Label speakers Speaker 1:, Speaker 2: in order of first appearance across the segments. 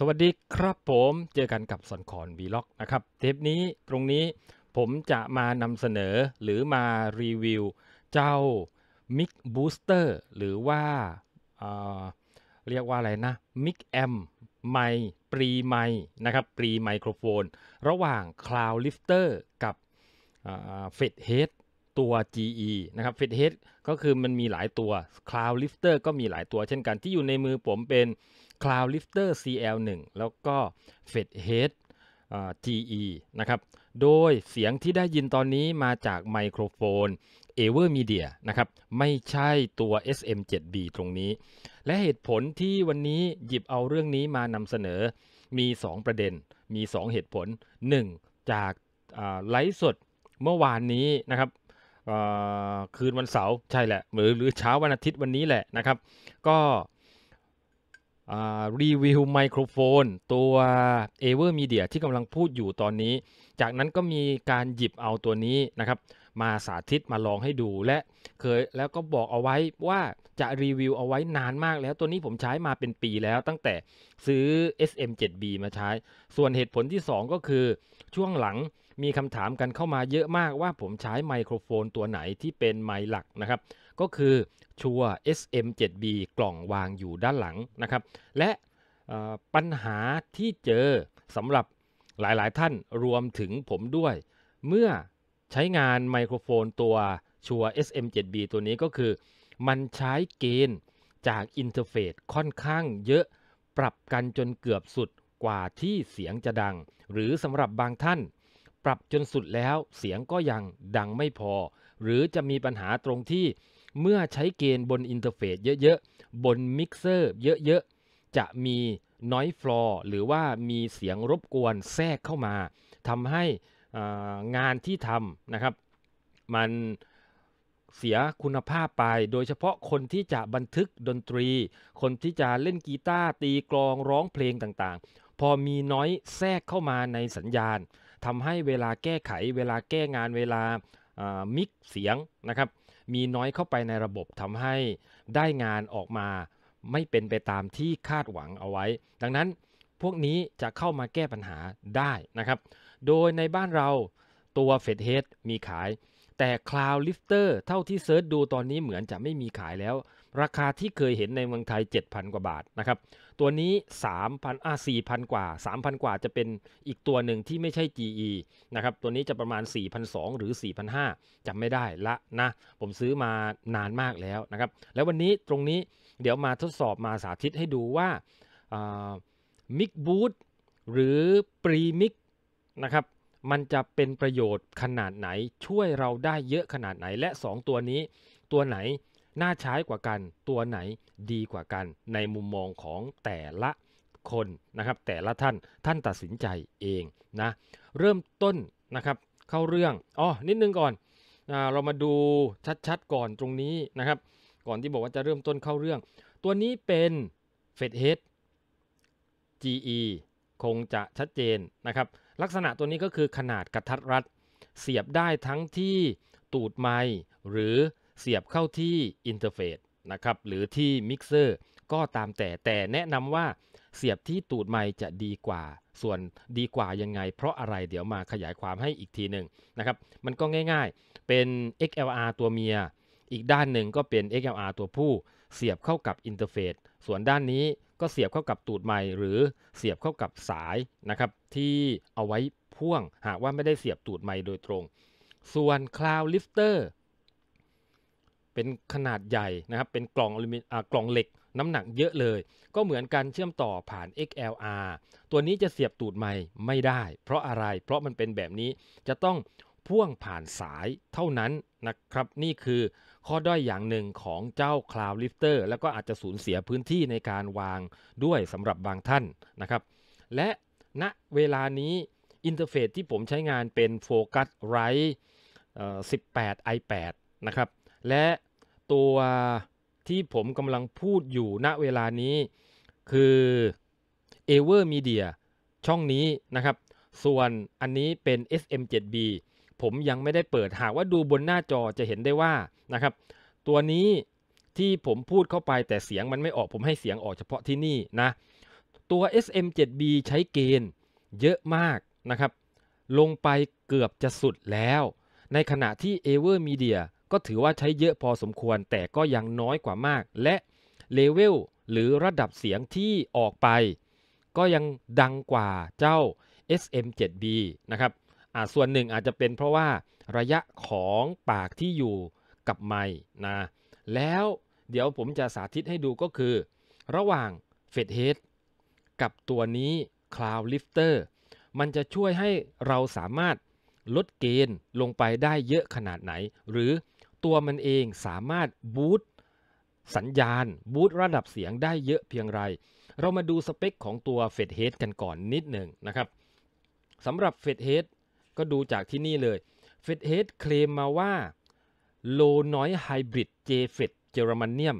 Speaker 1: สวัสดีครับ ผมเจอกันกับสอนคอนวีล็อกนะครับเทปนี้ตรงนี้ผมจะมานำเสนอหรือมารีวิวเจ้า m i บูสเตอร์หรือว่าเาเรียกว่าอะไรนะ m i อมไมปรีไมนะครับปรีไมโครโฟน ระหว่าง Cloud Lifter กับเฟดเฮดตัว GE นะครับเฟดเฮดก็คือมันมีหลายตัว Cloud Lifter ก็มีหลายตัวเช่นกันที่อยู่ในมือผมเป็น Cloud Lifter CL1 แล้วก็ Fed Head GE นะครับ โดยเสียงที่ได้ยินตอนนี้มาจากไมโครโฟน a v e r Media นะครับ ไม่ใช่ตัว SM7B ตรงนี้ และเหตุผลที่วันนี้หยิบเอาเรื่องนี้มานำเสนอมี 2 ประเด็น มี 2 เหตุผล 1. จากไลฟ์สดเมื่อวานนี้นะครับคืนวันเสาร์ใช่แหละหรือหรือเช้าวันอาทิตย์วันนี้แหละนะครับ ก็รีวิวไมโครโฟนตัว a v e r Media ที่กำลังพูดอยู่ตอนนี้ จากนั้นก็มีการหยิบเอาตัวนี้นะครับมาสาธิตมาลองให้ดูและเคยแล้วก็บอกเอาไว้ว่าจะรีวิวเอาไว้นานมากแล้วตัวนี้ผมใช้มาเป็นปีแล้วตั้งแต่ซื้อ SM7B มาใช้ ส่วนเหตุผลที่ 2 ก็คือช่วงหลังมีคำถามกันเข้ามาเยอะมากว่าผมใช้ไมโครโฟนตัวไหนที่เป็นไมล์หลักนะครับ ก็คือชัว SM7B กล่องวางอยู่ด้านหลังนะครับ และปัญหาที่เจอสำหรับหลายๆท่านรวมถึงผมด้วย เมื่อใช้งานไมโครโฟนตัวชัว SM7B ตัวนี้ก็คือ มันใช้เกณฑ์จากอินเทอร์เฟซค่อนข้างเยอะปรับกันจนเกือบสุดกว่าที่เสียงจะดัง หรือสำหรับบางท่านปรับจนสุดแล้วเสียงก็ยังดังไม่พอ หรือจะมีปัญหาตรงที่เมื่อใช้เกณฑ์บนอินเทอร์เฟซเยอะ ๆ บนมิกเซอร์เยอะๆ จะมีน้อยฟลอร์หรือว่ามีเสียงรบกวนแทรกเข้ามาทำให้งานที่ทำนะครับ มันเสียคุณภาพไปโดยเฉพาะคนที่จะบันทึกดนตรี คนที่จะเล่นกีตาร์ตีกลองร้องเพลงต่างๆ พอมีน้อยแทรกเข้ามาในสัญญาณทำให้เวลาแก้ไขเวลาแก้งานเวลามิกเสียงนะครับมีน้อยเข้าไปในระบบทำให้ได้งานออกมาไม่เป็นไปตามที่คาดหวังเอาไว้ ดังนั้นพวกนี้จะเข้ามาแก้ปัญหาได้นะครับ โดยในบ้านเราตัวเฟดเฮดมีขาย แต่ Cloud Lifter เท่าที่เซิร์ชดูตอนนี้เหมือนจะไม่มีขายแล้ว ราคาที่เคยเห็นในเมืองไทย 7,000 กว่าบาทนะครับตัวนี้ 3,000 อ่ะ4,000 กว่า 3,000 กว่าจะเป็นอีกตัวหนึ่งที่ไม่ใช่ GE นะครับ ตัวนี้จะประมาณ 4,200 หรือ 4,500จำไม่ได้ละนะ ผมซื้อมานานมากแล้วนะครับ แล้ววันนี้ตรงนี้เดี๋ยวมาทดสอบมาสาธิตให้ดูว่ามิกบูท หรือปรีมิก นะครับ มันจะเป็นประโยชน์ขนาดไหน ช่วยเราได้เยอะขนาดไหน และ 2 ตัวนี้ตัวไหนน่าใช้กว่ากัน ตัวไหนดีกว่ากัน ในมุมมองของแต่ละคนนะครับ แต่ละท่าน ท่านตัดสินใจเองนะ เริ่มต้นนะครับ เข้าเรื่อง อ๋อ นิดนึงก่อนเรามาดูชัดๆก่อนตรงนี้นะครับ ก่อนที่บอกว่าจะเริ่มต้นเข้าเรื่อง ตัวนี้เป็นเฟดเฮด GE คงจะชัดเจนนะครับ ลักษณะตัวนี้ก็คือขนาดกระทัดรัด เสียบได้ทั้งที่ตูดไม้หรือเสียบเข้าที่อินเทอร์เฟซนะครับหรือที่มิกเซอร์ก็ตามแต่แต่แนะนำว่าเสียบที่ตูดไม้จะดีกว่า ส่วนดีกว่ายังไง เพราะอะไรเดี๋ยวมาขยายความให้อีกทีหนึ่งนะครับมันก็ง่ายๆเป็น XLR ตัวเมีย อีกด้านหนึ่งก็เป็น XLR ตัวผู้เสียบเข้ากับอินเทอร์เฟสส่วนด้านนี้ก็เสียบเข้ากับตูดไม้หรือเสียบเข้ากับสายนะครับที่เอาไว้พ่วงหากว่าไม่ได้เสียบตูดไม้โดยตรง ส่วนคลาวลิฟเตอร์เป็นขนาดใหญ่นะครับเป็นกล่องอลูมิเนียมกล่องเหล็กน้ำหนักเยอะเลย ก็เหมือนการเชื่อมต่อผ่าน XLR ตัวนี้จะเสียบตูดไม้ไม่ได้เพราะอะไรเพราะมันเป็นแบบนี้จะต้องพ่วงผ่านสายเท่านั้นนะครับ นี่คือข้อด้อยอย่างหนึ่งของเจ้า Cloud Lifter แล้วก็อาจจะสูญเสียพื้นที่ในการวางด้วยสำหรับบางท่านนะครับและณเวลานี้อินเทอร์เฟซที่ผมใช้งานเป็น Focus r i t e 18 i8 นะครับและตัวที่ผมกำลังพูดอยู่ณเวลานี้ คือ e v e r Media ช่องนี้นะครับ ส่วนอันนี้เป็น SM7B ผมยังไม่ได้เปิดหากว่าดูบนหน้าจอจะเห็นได้ว่านะครับตัวนี้ที่ผมพูดเข้าไปแต่เสียงมันไม่ออกผมให้เสียงออกเฉพาะที่นี่นะตัว SM7B ใช้เกณฑ์เยอะมากนะครับ ลงไปเกือบจะสุดแล้ว ในขณะที่ e v e r Media ก็ถือว่าใช้เยอะพอสมควรแต่ก็ยังน้อยกว่ามาก และเลเวลหรือระดับเสียงที่ออกไป ก็ยังดังกว่าเจ้า SM7B นะครับส่วนหนึ่งอาจจะเป็นเพราะว่าระยะของปากที่อยู่กับไม้นะแล้วเดี๋ยวผมจะสาธิตให้ดูก็คือ ระหว่างเฟดเฮดกับตัวนี้ Cloud Lifter มันจะช่วยให้เราสามารถลดเกณฑ์ลงไปได้เยอะขนาดไหน หรือตัวมันเองสามารถบูตสัญญาณบูตระดับเสียงได้เยอะเพียงไร เรามาดูสเปคของตัวเฟดเฮดกันก่อนนิดหนึ่งนะครับสำหรับเฟดเฮดก็ดูจากที่นี่เลยเฟดเฮดเคลมมาว่า Low Noise Hybrid JFET Germanium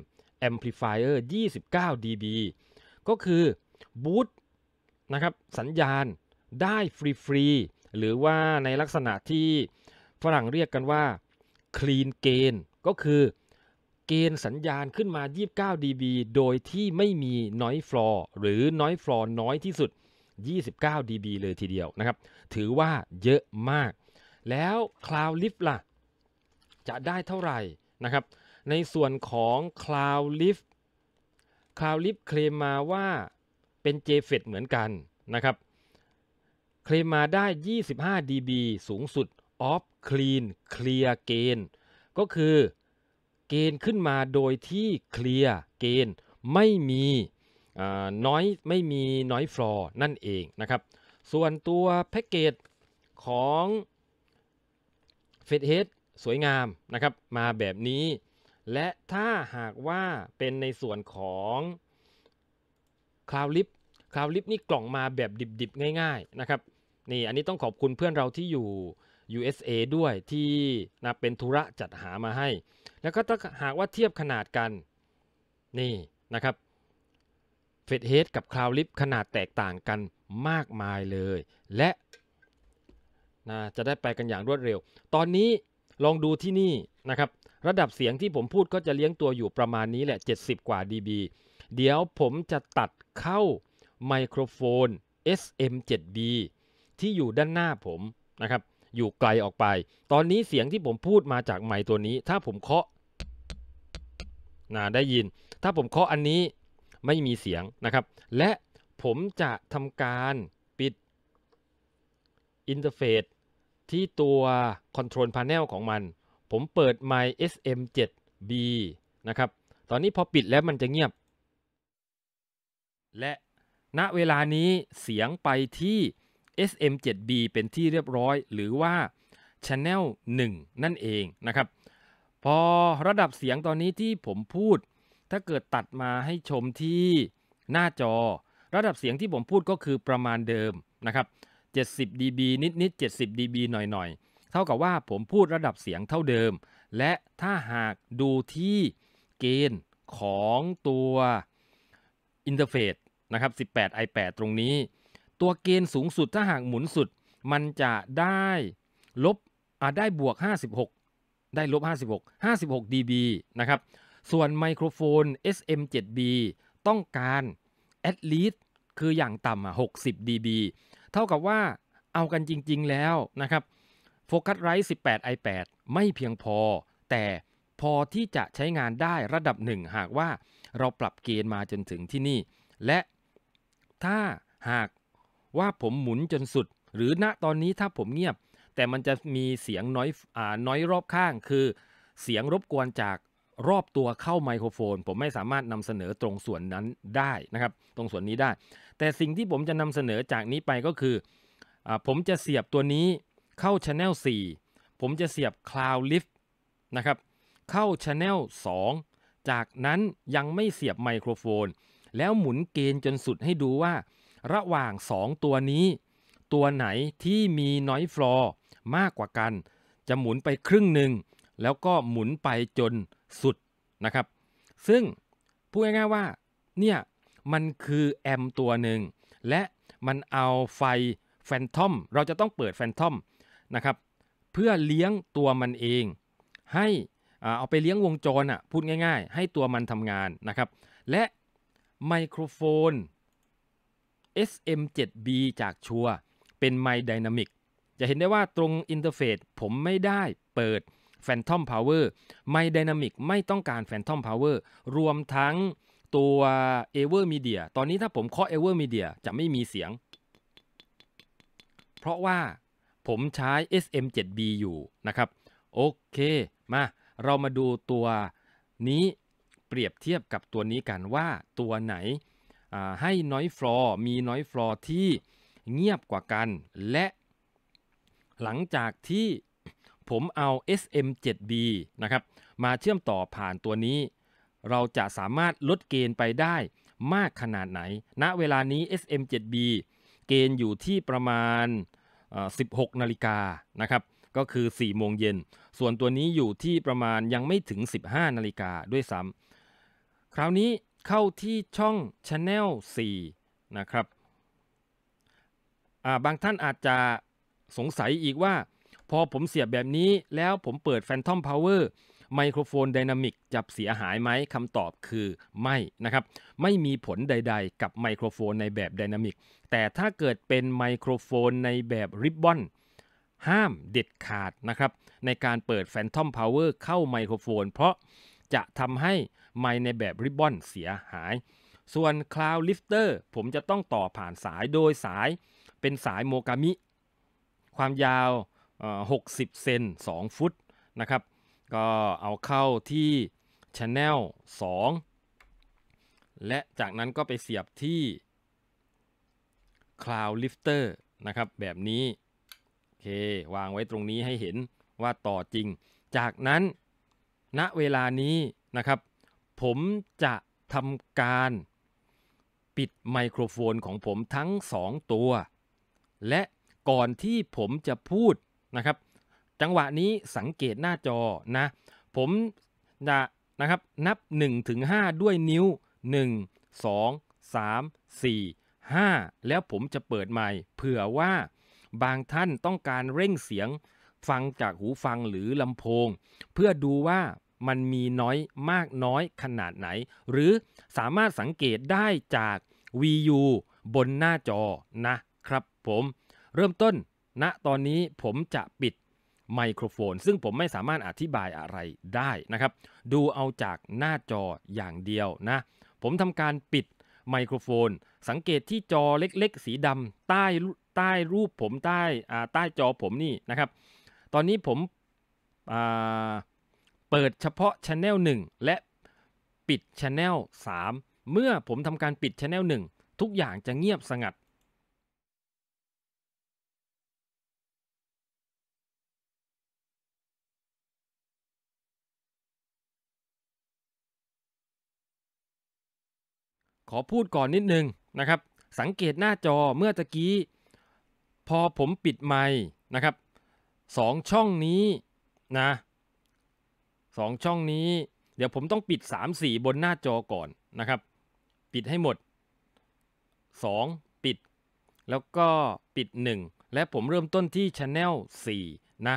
Speaker 1: Amplifier 29 dB ก็คือบูตนะครับสัญญาณได้ฟรีหรือว่าในลักษณะที่ฝรั่งเรียกกันว่า clean gain ก็คือ เกณฑ์สัญญาณขึ้นมา29 dB โดยที่ไม่มี noise floor หรือ noise floor น้อยที่สุด29 dB เลยทีเดียวนะครับ ถือว่าเยอะมาก แล้ว cloud lift ล่ะ จะได้เท่าไหร่นะครับ ในส่วนของ cloud lift cloud lift เคลมมาว่าเป็น JFET เหมือนกันนะครับเคลมมาได้ 25 dB สูงสุด Off Clean Clear Gain ก็คือเกณฑ์ขึ้นมาโดยที่เคลียร์เกณฑ์ไม่มี น้อยไม่มีน้อยฟลอร์นั่นเองนะครับ ส่วนตัวแพ็กเกจของเฟดเฮดสวยงามนะครับ มาแบบนี้ และถ้าหากว่าเป็นในส่วนของคลาวลิฟคลาวลิฟนี่กล่องมาแบบดิบๆ ง่าย ๆ นะครับนี่อันนี้ต้องขอบคุณเพื่อนเราที่อยู่ USA ด้วยที่นะเป็นธุระจัดหามาให้ แล้วก็ถ้าหากว่าเทียบขนาดกัน นี่นะครับเฟดเฮดกับคลาวลิฟขนาดแตกต่างกันมากมายเลย และนะจะได้ไปกันอย่างรวดเร็ว ตอนนี้ลองดูที่นี่นะครับระดับเสียงที่ผมพูดก็จะเลี้ยงตัวอยู่ประมาณนี้แหละ 70 กว่า dB เดี๋ยวผมจะตัดเข้าไมโครโฟน SM7B ที่อยู่ด้านหน้าผมนะครับ อยู่ไกลออกไป ตอนนี้เสียงที่ผมพูดมาจากไมค์ตัวนี้ ถ้าผมเคาะ นะ ได้ยิน ถ้าผมเคาะอันนี้ ไม่มีเสียงนะครับ และผมจะทำการปิด อินเทอร์เฟซที่ตัวคอนโทรลพาร์เนลของมัน ผมเปิดไมค์ SM7B นะครับ ตอนนี้พอปิดแล้วมันจะเงียบ และณเวลานี้เสียงไปที่ SM7B เป็นที่เรียบร้อยหรือว่า Channel 1 นั่นเองนะครับพอระดับเสียงตอนนี้ที่ผมพูด ถ้าเกิดตัดมาให้ชมที่หน้าจอระดับเสียงที่ผมพูดก็คือประมาณเดิมนะครับ70 dB นิดๆ70 dB หน่อยๆ เท่ากับว่าผมพูดระดับเสียงเท่าเดิม และถ้าหากดูที่เกณฑ์ของตัว อินเทอร์เฟซนะครับ18 i8 ตรงนี้ตัวเกณฑ์สูงสุดถ้าหากหมุนสุดมันจะได้ลบได้บวก 56 ได้ลบ 56 56 dB นะครับ ส่วนไมโครโฟน SM7B ต้องการ at least คืออย่างต่ำอ่ะ60 dB เท่ากับว่าเอากันจริงๆแล้วนะครับโฟกัสไรท์18 i8 ไม่เพียงพอ แต่พอที่จะใช้งานได้ระดับหนึ่งหากว่าเราปรับเกณฑ์มาจนถึงที่นี่ และถ้าหากว่าผมหมุนจนสุด หรือณตอนนี้ถ้าผมเงียบ แต่มันจะมีเสียงน้อยอ่าน้อยรอบข้าง คือเสียงรบกวนจากรอบตัวเข้าไมโครโฟน ผมไม่สามารถนำเสนอตรงส่วนนั้นได้นะครับ ตรงส่วนนี้ได้ แต่สิ่งที่ผมจะนำเสนอจากนี้ไปก็คืออผมจะเสียบตัวนี้เข้า Channel 4 ผมจะเสียบ Cloud Lift นะครับเข้า Channel 2จากนั้นยังไม่เสียบไมโครโฟน แล้วหมุนเกณฑ์จนสุดให้ดูว่าระหว่าง 2 ตัวนี้ ตัวไหนที่มีน้อยฟลอร์มากกว่ากัน จะหมุนไปครึ่งหนึ่ง แล้วก็หมุนไปจนสุดนะครับซึ่งพูดง่ายๆว่าเนี่ยมันคือแอมตัวหนึ่ง และมันเอาไฟแฟนทอม เราจะต้องเปิดแฟนทอมนะครับ เพื่อเลี้ยงตัวมันเอง ให้เอาไปเลี้ยงวงจรอ่ะพูดง่าย ๆ ให้ตัวมันทำงานนะครับ และไมโครโฟน SM7B จากชัวเป็นไมด์ไดนามิกจะเห็นได้ว่าตรงอินเทอร์เฟซผมไม่ได้เปิด Phantom Power ไม d ์ไดนามิกไม่ต้องการ Phantom Power รวมทั้งตัว Evermedia ตอนนี้ถ้าผมเคาะ Evermedia จะไม่มีเสียง เพราะว่าผมใช้ SM7B อยู่นะครับโอเค มา เรามาดูตัวนี้เปรียบเทียบกับตัวนี้กันว่าตัวไหนให้น้อยฟลอร์มีน้อยฟลอร์ที่เงียบกว่ากัน และ หลังจากที่ผมเอา SM7B นะครับมาเชื่อมต่อผ่านตัวนี้ เราจะสามารถลดเกณฑ์ไปได้มากขนาดไหน ณเวลานี้ SM7B เกณฑ์อยู่ที่ประมาณ 16 นาฬิกานะครับก็คือ 4 โมงเย็นส่วนตัวนี้อยู่ที่ประมาณยังไม่ถึง 15 นาฬิกาด้วยซ้ำคราวนี้เข้าที่ช่อง Channel 4นะครับบางท่านอาจจะสงสัยอีกว่า พอผมเสียบแบบนี้แล้วผมเปิด Phantom Power ไมโครโฟนไดนามิกจะเสียหายไหมคำตอบคือไม่นะครับไม่มีผลใดๆกับไมโครโฟนในแบบไดนามิกแต่ถ้าเกิดเป็นไมโครโฟนในแบบริบบอนห้ามเด็ดขาดนะครับในการเปิด Phantom Power เข้าไมโครโฟนเพราะจะทำให้ไมในแบบริบบอนเสียหาย ส่วน Cloud Lifter ผมจะต้องต่อผ่านสายโดยสายเป็นสายโมกามิความยาว 60 เซน 2 ฟุตนะครับ ก็เอาเข้าที่ Channel 2 และจากนั้นก็ไปเสียบที่ Cloud Lifter นะครับแบบนี้โอเค วางไว้ตรงนี้ให้เห็นว่าต่อจริง จากนั้นณเวลานี้นะครับ ผมจะทำการ ปิดไมโครโฟนของผมทั้งสองตัว และก่อนที่ผมจะพูดนะครับ จังหวะนี้สังเกตหน้าจอนะผมจะนะครับนับ1ถึง5ด้วยนิ้ว 1 2 3 4 5 แล้วผมจะเปิดไมค์เผื่อว่าบางท่านต้องการเร่งเสียงฟังจากหูฟังหรือลำโพง เพื่อดูว่ามันมีน้อยมากน้อยขนาดไหน หรือสามารถสังเกตได้จาก VU บนหน้าจอนะครับผมเริ่มต้นณนะตอนนี้ผมจะปิดไมโครโฟน ซึ่งผมไม่สามารถอธิบายอะไรได้นะครับ ดูเอาจากหน้าจออย่างเดียวนะ ผมทำการปิดไมโครโฟน สังเกตที่จอเล็กๆ สีดำใต้ใต้รูปผมใต้ใต้จอผมนี่นะครับตอนนี้ผมเปิดเฉพาะ Channel 1 และปิด Channel 3 เมื่อผมทำการปิด Channel 1 ทุกอย่างจะเงียบสงัด ขอพูดก่อนนิดนึงนะครับ สังเกตหน้าจอเมื่อตะกี้พอผมปิดไมค์นะครับสองช่องนี้นะสองช่องนี้ เดี๋ยวผมต้องปิด 3 4 บนหน้าจอก่อนนะครับ ปิดให้หมด 2 ปิด แล้วก็ปิด 1 และผมเริ่มต้นที่ Channel 4นะ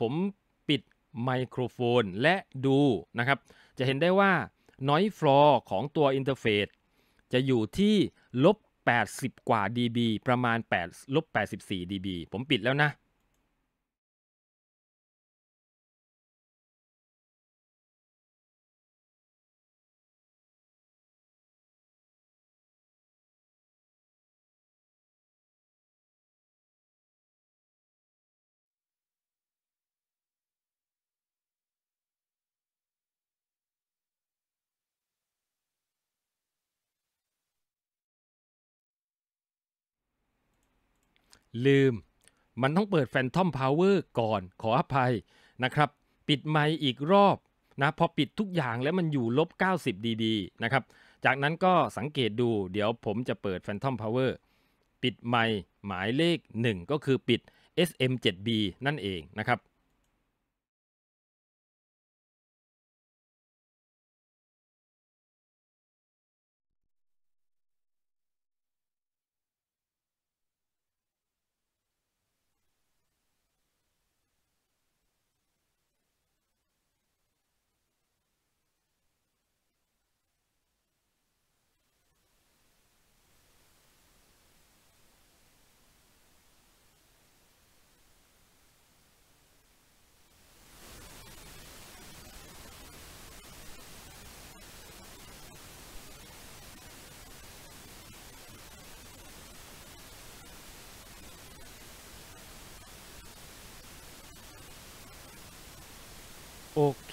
Speaker 1: ผมปิดไมโครโฟนและดูนะครับจะเห็นได้ว่า Noise Floor ของตัวอินเทอร์เฟซจะอยู่ที่ลบ 80 กว่า dB ประมาณ8ลบ84 dB ผมปิดแล้วนะลืม มันต้องเปิดแฟนทอมพาวเวอร์ก่อน ขออภัยนะครับ ปิดไมค์อีกรอบนะพอปิดทุกอย่างแล้วมันอยู่ลบ90ดี ๆ นะครับ จากนั้นก็สังเกตดูเดี๋ยวผมจะเปิด Phantom Power ปิดไมค์หมายเลข 1 ก็คือปิด SM7B นั่นเองนะครับ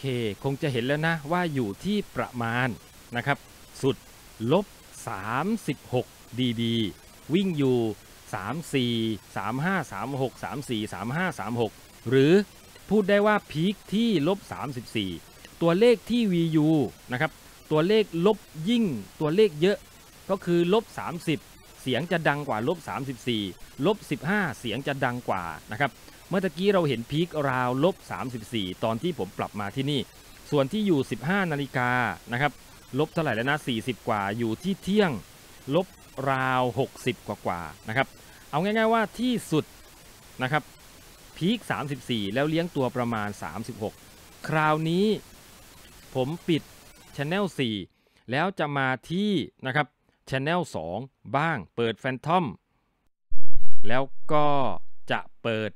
Speaker 1: ค คงจะเห็นแล้วนะว่าอยู่ที่ประมาณนะครับ สุดลบ36 DB วิ่งอยู่ 34 35 36 34 35 36 หรือพูดได้ว่าพีคที่ลบ34 ตัวเลขที่ VU นะครับ ตัวเลขลบยิ่งตัวเลขเยอะก็คือลบ 30 เสียงจะดังกว่าลบ 34 ลบ 15 เสียงจะดังกว่านะครับเมื่อกี้เราเห็นพีคราวลบ 34 ตอนที่ผมปรับมาที่นี่ ส่วนที่อยู่ 15นาฬิกานะครับลบเท่าไหร่แล้วนะ40 กว่าอยู่ที่เที่ยงลบราว 60 กว่ากว่านะครับ เอาง่ายๆว่าที่สุดนะครับพีค34 แล้วเลี้ยงตัวประมาณ 36 คราวนี้ผมปิด Channel 4 แล้วจะมาที่นะครับ Channel 2 บ้างเปิด Phantom แล้วก็จะเปิด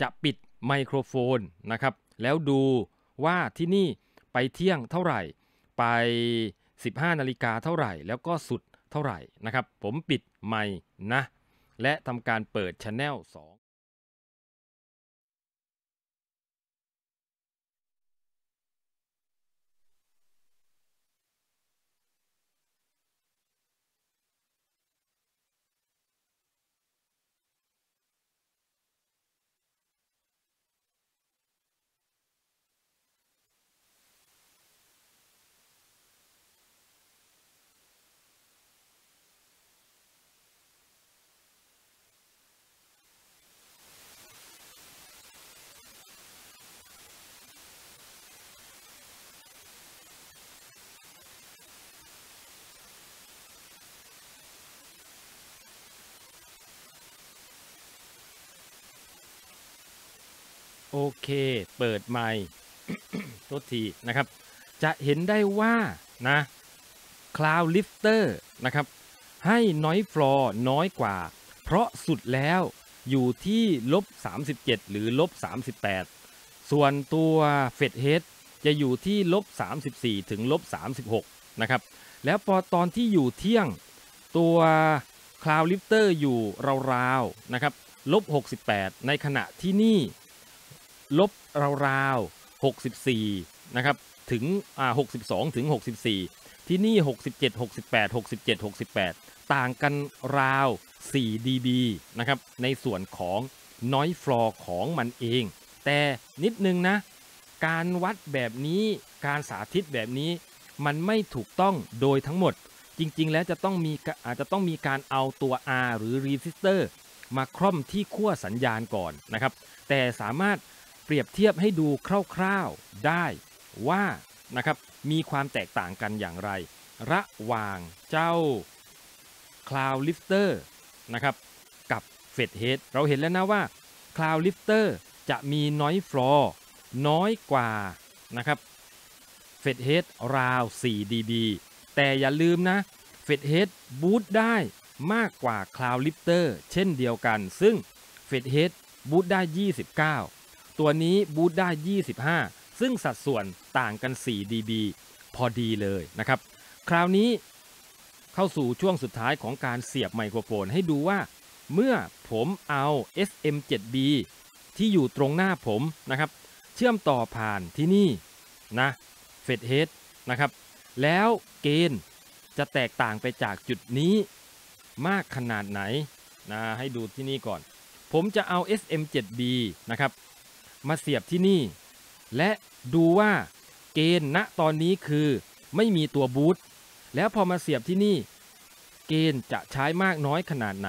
Speaker 1: จะปิดไมโครโฟนนะครับ แล้วดูว่าที่นี่ไปเที่ยงเท่าไหร่ ไป 15 นาฬิกาเท่าไหร่ แล้วก็สุดเท่าไหร่นะครับผมปิดไมนะ และทำการเปิดช anel 2โอเค เปิดไมค์ทษทีนะครับ จะเห็นได้ว่านะ คลาวลิฟเตอร์นะครับ ให้น้อยฟลอร์น้อยกว่า เพราะสุดแล้วอยู่ที่ลบ 37 หรือลบ 38 ส่วนตัวเฟดเฮดจะอยู่ที่ลบ 34 ถึงลบ 36นะครับ แล้วพอตอนที่อยู่เที่ยงตัวคลาวลิฟเตอร์อยู่ราวๆนะครับลบ 68 ในขณะที่นี่ลบราวๆ64นะครับถึงอ่า62 ถึง 64 ที่นี่ 67 68 67 68 ต่างกันราว 4 dB นะครับในส่วนของน้อยฟลอร์ของมันเอง แต่นิดนึงนะ การวัดแบบนี้การสาธิตแบบนี้ มันไม่ถูกต้องโดยทั้งหมดจริงๆแล้วจะต้องมีอาจจะต้องมีการเอาตัว R หรือรีสิสเตอร์มาคล่อมที่ขั้วสัญญาณก่อนนะครับ แต่สามารถเปรียบเทียบให้ดูคร่าวๆได้ว่านะครับมีความแตกต่างกันอย่างไร ระหว่างเจ้า Cloud Lifter นะครับกับ f e d Head เราเห็นแล้วนะว่า Cloud Lifter จะมีน้อยฟลอร์น้อยกว่านะครับ f e d Head ราว4 dB แต่อย่าลืมนะ f e d Head บูตได้มากกว่า Cloud Lifter เช่นเดียวกัน ซึ่ง f e d Head บูตได้ 29ตัวนี้บูตได้ 25 ซึ่งสัดส่วนต่างกัน 4 dB พอดีเลยนะครับ คราวนี้เข้าสู่ช่วงสุดท้ายของการเสียบไมโครโฟนให้ดูว่าเมื่อผมเอา SM7B ที่อยู่ตรงหน้าผมนะครับ เชื่อมต่อผ่านที่นี่นะเฟดเฮดนะครับ แล้วเกณฑ์จะแตกต่างไปจากจุดนี้มากขนาดไหน นะให้ดูที่นี่ก่อน ผมจะเอา SM7B นะครับมาเสียบที่นี่ และดูว่าเกณฑ์ณตอนนี้คือไม่มีตัวบูทแล้วพอมาเสียบที่นี่ เกณฑ์จะใช้มากน้อยขนาดไหน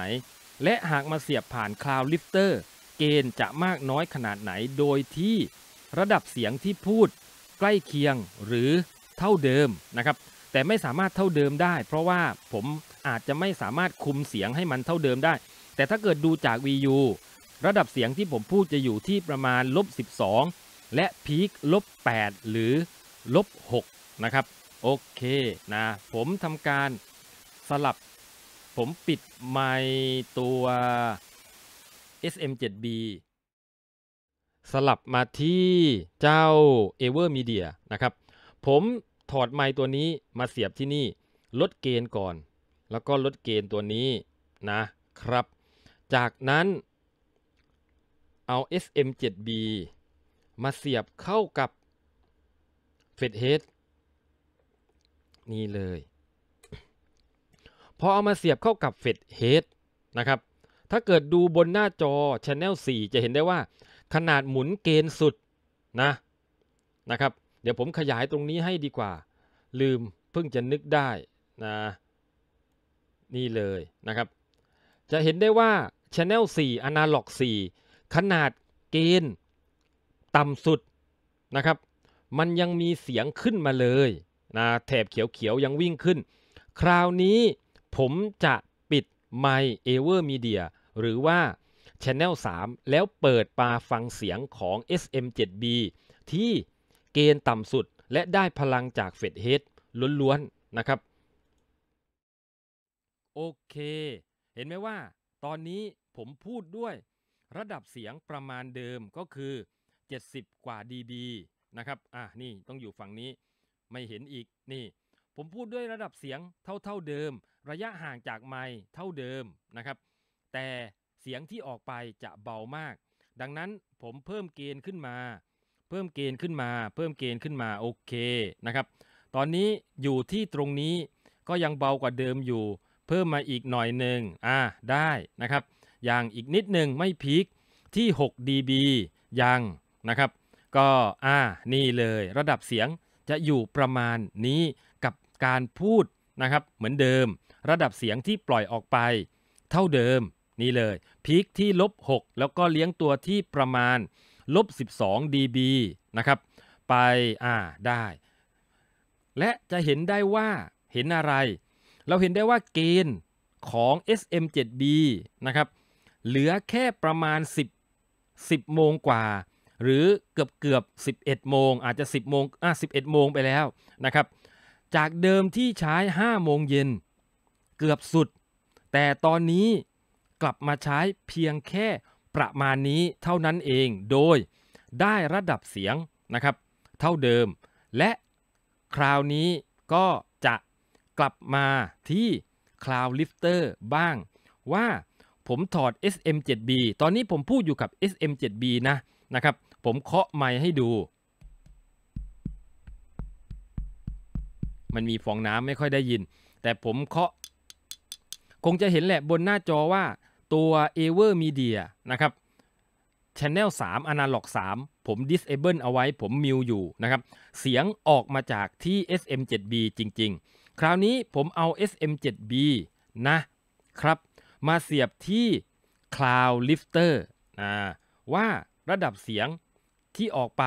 Speaker 1: และหากมาเสียบผ่านคลาวลิฟเตอร์เกณฑ์จะมากน้อยขนาดไหนโดยที่ระดับเสียงที่พูดใกล้เคียงหรือเท่าเดิมนะครับ แต่ไม่สามารถเท่าเดิมได้ เพราะว่าผมอาจจะไม่สามารถคุมเสียงให้มันเท่าเดิมได้ แต่ถ้าเกิดดูจาก VU ระดับเสียงที่ผมพูดจะอยู่ที่ประมาณลบ 12 และพีคลบ 8 หรือลบ 6 นะครับ โอเคนะผมทำการสลับ ผมปิดไมตัว SM7B สลับมาที่เจ้า Evermedia นะครับ ผมถอดไมตัวนี้มาเสียบที่นี่ลดเกณฑ์ก่อน แล้วก็ลดเกณฑ์ตัวนี้นะครับ จากนั้นเอา SM7B มาเสียบเข้ากับ f e d h e a d นี่เลยพอเอามาเสียบเข้ากับ f e d h e a d นะครับถ้าเกิดดูบนหน้าจอ Channel 4 จะเห็นได้ว่าขนาดหมุนเกณฑ์สุดนะนะครับเดี๋ยวผมขยายตรงนี้ให้ดีกว่า ลืมเพิ่งจะนึกได้นะนี่เลยนะครับ จะเห็นได้ว่า Channel 4 Analog 4ขนาดเกณฑ์ต่ำสุดนะครับ มันยังมีเสียงขึ้นมาเลยนะแถบเขียวๆยังวิ่งขึ้น คราวนี้ผมจะปิดไมเอเวอร์มีเดียหรือว่า Channel 3 แล้วเปิดปาฟังเสียงของ SM7B ที่เกณฑ์ต่ำสุด และได้พลังจากเฟดเฮดล้วน ๆ นะครับ โอเค เห็นไหมว่าตอนนี้ผมพูดด้วยระดับเสียงประมาณเดิมก็คือ 70 กว่า dB นะครับ อ่ะนี่ต้องอยู่ฝั่งนี้ ไม่เห็นอีก นี่ ผมพูดด้วยระดับเสียงเท่าเท่าเดิม ระยะห่างจากไม้เท่าเดิมนะครับ แต่เสียงที่ออกไปจะเบามาก ดังนั้นผมเพิ่มเกณฑ์ขึ้นมา เพิ่มเกณฑ์ขึ้นมา เพิ่มเกณฑ์ขึ้นมา โอเคนะครับ ตอนนี้อยู่ที่ตรงนี้ก็ยังเบากว่าเดิมอยู่ เพิ่มมาอีกหน่อยหนึ่งอ่า ได้นะครับยังอีกนิดหนึ่งไม่พีคที่ 6 dB ยังนะครับ ก็อ่านี่เลยระดับเสียงจะอยู่ประมาณนี้กับการพูดนะครับ เหมือนเดิม ระดับเสียงที่ปล่อยออกไป เท่าเดิมนี่เลยพีคที่ลบ6แล้วก็เลี้ยงตัวที่ประมาณลบ12 dB นะครับไปอ่าได้ และจะเห็นได้ว่าเห็นอะไร เราเห็นได้ว่าเกณฑ์ของ SM7B นะครับเหลือแค่ประมาณ 10 10 โมงกว่า หรือเกือบเกือบ 11 โมง อาจจะ10โมงอ่ะ11โมงไปแล้วนะครับจากเดิมที่ใช้ 5 โมงเย็นเกือบสุด แต่ตอนนี้กลับมาใช้เพียงแค่ประมาณนี้เท่านั้นเองโดยได้ระดับเสียงนะครับเท่าเดิม และคราวนี้ก็จะกลับมาที่คลาวลิฟเตอร์บ้างว่าผมถอด SM7B ตอนนี้ผมพูดอยู่กับ SM7B นะนะครับ ผมเคาะไม้ให้ดู มันมีฟองน้ำไม่ค่อยได้ยิน แต่ผมเคาะคงจะเห็นแหละบนหน้าจอว่าตัว a v e r Media นะครับ Channel 3 Analog 3 ผม Disable เอาไว้ผมมิวอยู่นะครับ เสียงออกมาจากที่ SM7B จริงๆ คราวนี้ผมเอา SM7B นะครับมาเสียบที่ Cloud Lifter นะว่าระดับเสียงที่ออกไป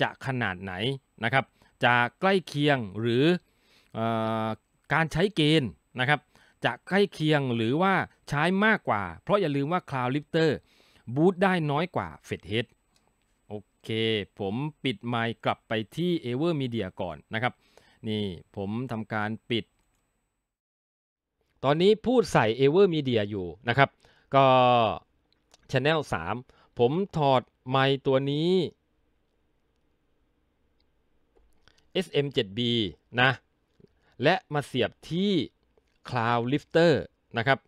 Speaker 1: จะขนาดไหนนะครับ จะใกล้เคียงหรืออการใช้เกณฑ์นะครับ จะใกล้เคียงหรือว่าใช้มากกว่า เพราะอย่าลืมว่า Cloud Lifter บูตได้น้อยกว่า f e d h e a d โอเคผมปิดไมค์กลับไปที่ Evermedia ก่อนนะครับนี่ผมทำการปิดตอนนี้พูดใส่ Evermedia อยู่นะครับ ก็ Channel 3 ผมถอดไมค์ตัวนี้ SM7B นะ และมาเสียบที่ Cloud Lifter นะครับ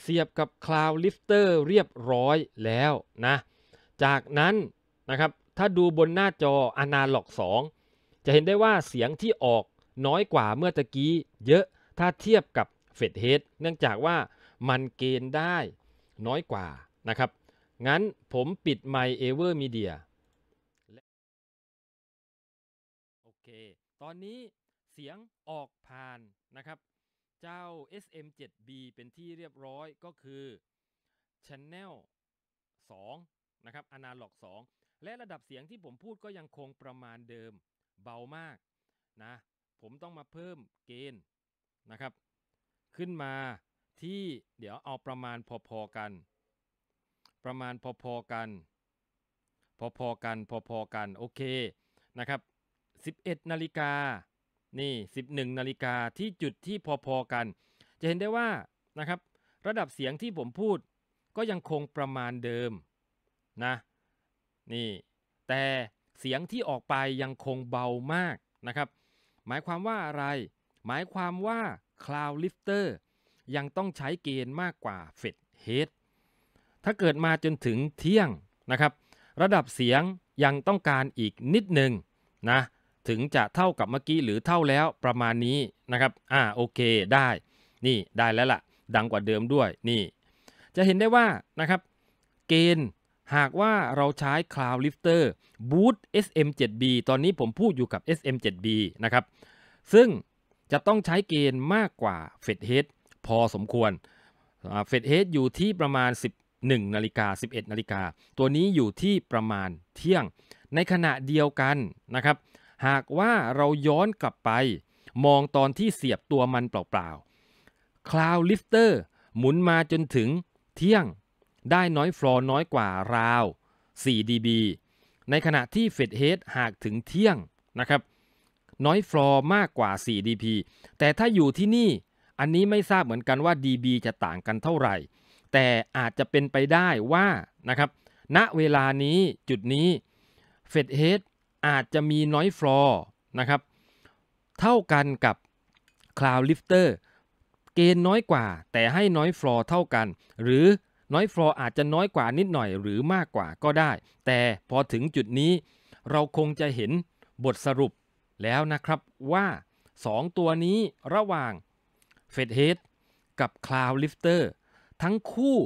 Speaker 1: เสียบกับ Cloud Lifter เรียบร้อยแล้วนะ จากนั้นนะครับ ถ้าดูบนหน้าจอ Analog 2จะเห็นได้ว่าเสียงที่ออกน้อยกว่าเมื่อตะกี้เยอะถ้าเทียบกับเฟดเฮดเนื่องจากว่ามันเกณฑ์ได้น้อยกว่านะครับ งั้นผมปิดไม์เอเวอร์มีเดียโอเค ตอนนี้เสียงออกผ่านนะครับ เจ้า SM7B เป็นที่เรียบร้อยก็คือ Channel 2นะครับอนาล็อก2และระดับเสียงที่ผมพูดก็ยังคงประมาณเดิมเบามากนะผมต้องมาเพิ่มเกณฑ์นะครับ ขึ้นมาที่เดี๋ยวเอาประมาณพอๆกัน ประมาณพอๆกัน พอๆกัน พอๆกันโอเคนะครับ 11 นาฬิกา นี่ 11 นาฬิกาที่จุดที่พอๆกัน จะเห็นได้ว่านะครับ ระดับเสียงที่ผมพูดก็ยังคงประมาณเดิมนะ นี่ แต่เสียงที่ออกไปยังคงเบามากนะครับหมายความว่าอะไร หมายความว่า Cloud Lifter ยังต้องใช้เกณฑ์มากกว่า Fed Head ถ้าเกิดมาจนถึงเที่ยงนะครับ ระดับเสียงยังต้องการอีกนิดหนึ่งนะถึงจะเท่ากับเมื่อกี้หรือเท่าแล้วประมาณนี้นะครับอ่าโอเคได้นี่ได้แล้วละ่ะ ดังกว่าเดิมด้วยนี่จะเห็นได้ว่านะครับเกณฑ์หากว่าเราใช้ Cloud Lifter Boot SM7B ตอนนี้ผมพูดอยู่กับ SM7B นะครับซึ่งจะต้องใช้เกณฑ์มากกว่า f e d h e a d พอสมควร f e d h e a d อยู่ที่ประมาณ 11นาฬิกา11นาฬิกาตัวนี้อยู่ที่ประมาณเที่ยงในขณะเดียวกันนะครับหากว่าเราย้อนกลับไป มองตอนที่เสียบตัวมันเปล่าๆ Cloud Lifter หมุนมาจนถึงเที่ยงได้น้อย ฟลอน้อยกว่าราว 4 dB ในขณะที่เฟดเฮดหากถึงเที่ยงนะครับ น้อย ฟลอมากกว่า 4 dB แต่ถ้าอยู่ที่นี่อันนี้ไม่ทราบเหมือนกันว่า dB จะต่างกันเท่าไหร่ แต่อาจจะเป็นไปได้ว่านะครับ ณเวลานี้จุดนี้เฟดเฮดอาจจะมีน้อย ฟลอนะครับเท่ากันกับคลาวลิฟเตอร์เกณฑ์น้อยกว่า แต่ให้น้อย ฟลอเท่ากัน หรือน้อยฟลออาจจะน้อยกว่านิดหน่อยหรือมากกว่าก็ได้ แต่พอถึงจุดนี้เราคงจะเห็นบทสรุปแล้วนะครับว่า 2 ตัวนี้ระหว่างเฟดเฮดกับคลาวลิฟเตอร์ทั้งคู่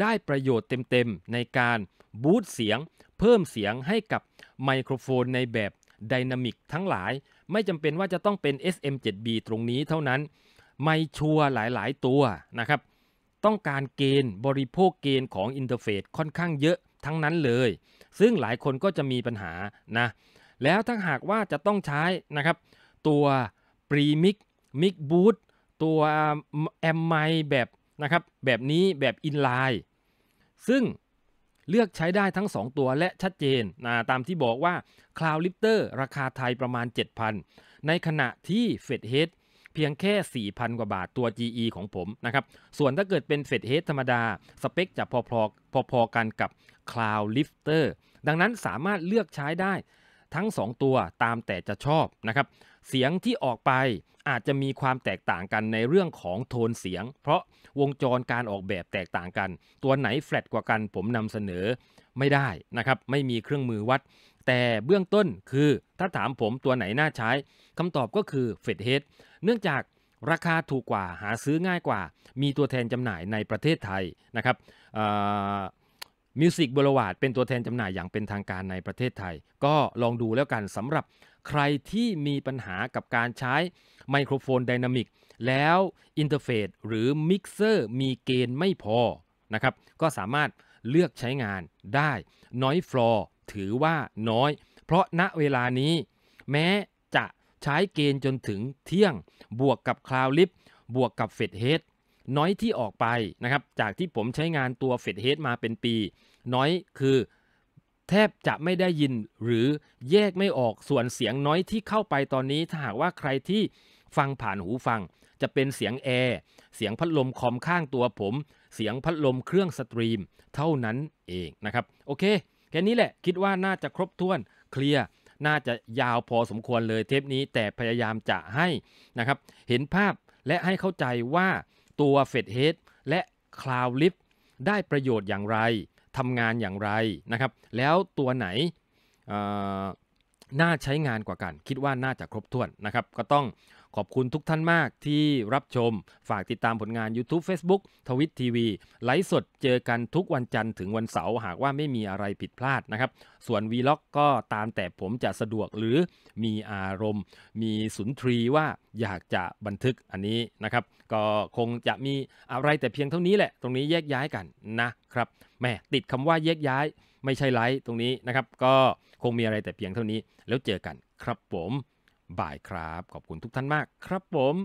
Speaker 1: ได้ประโยชน์เต็มๆ ในการบูตเสียง เพิ่มเสียงให้กับไมโครโฟนในแบบไดนามิกทั้งหลาย ไม่จำเป็นว่าจะต้องเป็น SM7B ตรงนี้เท่านั้น ไมชัวหลายๆตัวนะครับต้องการเกณฑ์บริโภคเกณฑ์ของอินเทอร์เฟซค่อนข้างเยอะทั้งนั้นเลย ซึ่งหลายคนก็จะมีปัญหานะแล้วถ้าหากว่าจะต้องใช้นะครับตัวปรีมิกมิกบูตตัวแอมไมแบบนะครับแบบนี้แบบอินไลน์ซึ่งเลือกใช้ได้ทั้ง 2 ตัวและชัดเจนนะตามที่บอกว่า Cloud Lifter ราคาไทยประมาณ 7,000 ในขณะที่ f e d h e a d เพียงแค่ 4,000 กว่าบาทตัว GE ของผมนะครับ ส่วนถ้าเกิดเป็นเฟดเฮดธรรมดา สเปคจะพอๆพอๆกันกับ Cloud Lifter ดังนั้นสามารถเลือกใช้ได้ ทั้ง 2 ตัวตามแต่จะชอบนะครับ เสียงที่ออกไปอาจจะมีความแตกต่างกันในเรื่องของโทนเสียง เพราะวงจรการออกแบบแตกต่างกัน ตัวไหนแฟลตกว่ากันผมนำเสนอไม่ได้นะครับไม่มีเครื่องมือวัด แต่เบื้องต้นคือถ้าถามผมตัวไหนน่าใช้คำตอบก็คือเฟดเฮดเนื่องจากราคาถูกกว่าหาซื้อง่ายกว่า มีตัวแทนจำหน่ายในประเทศไทยนะครับมิวสิกบรวาดเป็นตัวแทนจำหน่ายอย่างเป็นทางการในประเทศไทย ก็ลองดูแล้วกันสำหรับใครที่มีปัญหากับการใช้ไมโครโฟนไดนามิกแล้วอินเทอร์เฟซหรือมิกเซอร์ มีเกณฑ์ไม่พอนะครับก็สามารถเลือกใช้งานได้ น้อยฟลอร์ถือว่าน้อย เพราะณเวลานี้แม้ใช้เกณฑ์จนถึงเที่ยงบวกกับคลาวลิฟบวกกับเฟดเฮดน้อยที่ออกไปนะครับจากที่ผมใช้งานตัวเฟดเฮดมาเป็นปี น้อยคือแทบจะไม่ได้ยินหรือแยกไม่ออกส่วนเสียงน้อยที่เข้าไปตอนนี้ถ้าหากว่าใครที่ฟังผ่านหูฟัง จะเป็นเสียงแอร์เสียงพัดลมคอมข้างตัวผม เสียงพัดลมเครื่องสตรีม เท่านั้นเองนะครับโอเค แค่นี้แหละคิดว่าน่าจะครบถ้วนเคลียร์น่าจะยาวพอสมควรเลยเทปนี้แต่พยายามจะให้นะครับเห็นภาพและให้เข้าใจว่าตัวเฟดเฮดและคลาวลิฟได้ประโยชน์อย่างไรทำงานอย่างไรนะครับแล้วตัวไหนน่าใช้งานกว่ากันคิดว่าน่าจะครบถ้วนนะครับ ก็ต้องขอบคุณทุกท่านมากที่รับชมฝากติดตามผลงาน YouTube Facebook ทวิตทีวีไลฟ์สดเจอกันทุกวันจันทร์ถึงวันเสาร์หากว่าไม่มีอะไรผิดพลาดนะครับ ส่วนวีล็อกก็ตามแต่ผมจะสะดวกหรือมีอารมณ์ มีสุนทรีว่าอยากจะบันทึกอันนี้นะครับ ก็คงจะมีอะไรแต่เพียงเท่านี้แหละ ตรงนี้แยกย้ายกันนะครับแม่ติดคำว่าแยกย้ายไม่ใช่ไลฟ์ตรงนี้นะครับ ก็คงมีอะไรแต่เพียงเท่านี้ แล้วเจอกันครับผม บ่ายครับ ขอบคุณทุกท่านมากครับผม